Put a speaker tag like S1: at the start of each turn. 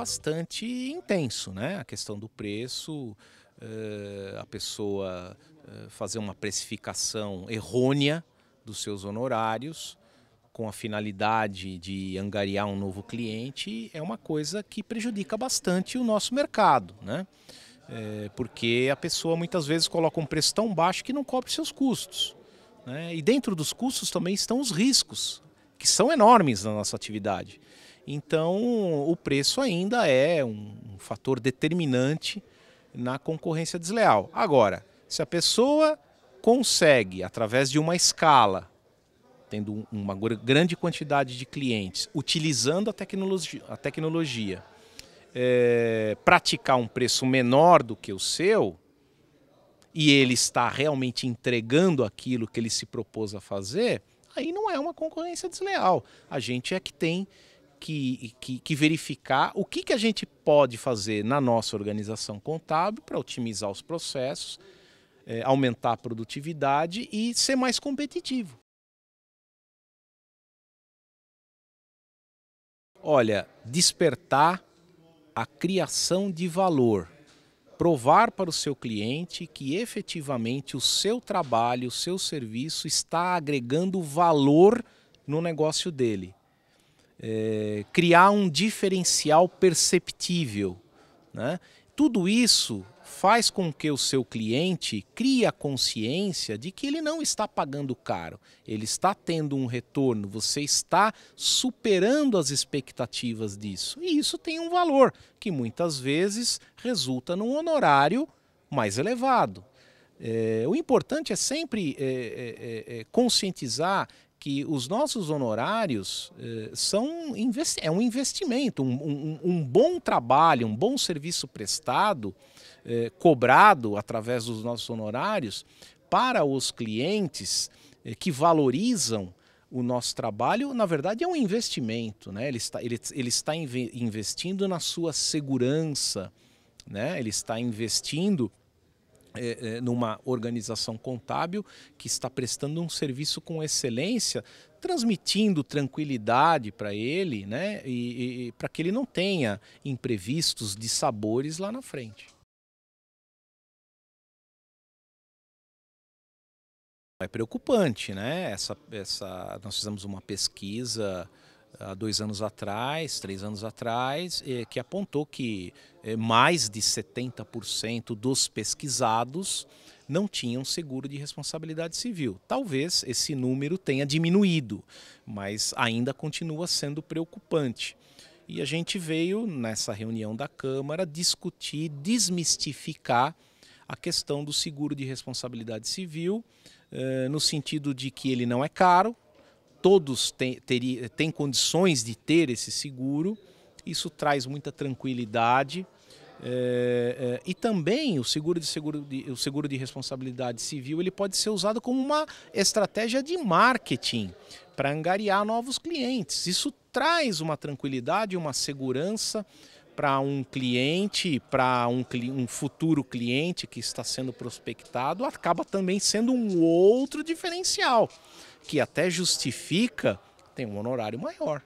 S1: bastante intenso, né? A questão do preço, eh, a pessoa eh, fazer uma precificação errônea dos seus honorários com a finalidade de angariar um novo cliente é uma coisa que prejudica bastante o nosso mercado, né? É, porque a pessoa muitas vezes coloca um preço tão baixo que não cobre seus custos. Né? E dentro dos custos também estão os riscos que são enormes na nossa atividade. Então, o preço ainda é um, um fator determinante na concorrência desleal. Agora, se a pessoa consegue, através de uma escala, tendo uma grande quantidade de clientes, utilizando a tecnologia, a tecnologia é, praticar um preço menor do que o seu, e ele está realmente entregando aquilo que ele se propôs a fazer, aí não é uma concorrência desleal. A gente é que tem que, que, que verificar o que, que a gente pode fazer na nossa organização contábil para otimizar os processos, é, aumentar a produtividade e ser mais competitivo. Olha, despertar a criação de valor provar para o seu cliente que efetivamente o seu trabalho, o seu serviço está agregando valor no negócio dele. É, criar um diferencial perceptível. Né? Tudo isso faz com que o seu cliente crie a consciência de que ele não está pagando caro, ele está tendo um retorno, você está superando as expectativas disso. E isso tem um valor que muitas vezes resulta num honorário mais elevado. É, o importante é sempre é, é, é, é conscientizar que os nossos honorários eh, são é um investimento, um, um, um, bom trabalho, um bom serviço prestado, eh, cobrado através dos nossos honorários para os clientes eh, que valorizam o nosso trabalho, na verdade, é um investimento, né? Ele está, ele, ele está investindo na sua segurança, né? Ele está investindo é, é, numa organização contábil que está prestando um serviço com excelência, transmitindo tranquilidade para ele, né? E, e para que ele não tenha imprevistos de sabores lá na frente. É preocupante, né? Essa, essa, nós fizemos uma pesquisa há dois anos atrás, três anos atrás, eh, que apontou que eh, mais de 70% dos pesquisados não tinham seguro de responsabilidade civil. Talvez esse número tenha diminuído, mas ainda continua sendo preocupante. E a gente veio nessa reunião da Câmara discutir, desmistificar a questão do seguro de responsabilidade civil, eh, no sentido de que ele não é caro, todos têm tem condições de ter esse seguro, isso traz muita tranquilidade. É, é, e também o seguro de, seguro de o seguro de responsabilidade civil ele pode ser usado como uma estratégia de marketing para angariar novos clientes. Isso traz uma tranquilidade, uma segurança para um cliente, para um, um, futuro cliente que está sendo prospectado, acaba também sendo um outro diferencial que até justifica, tem um honorário maior.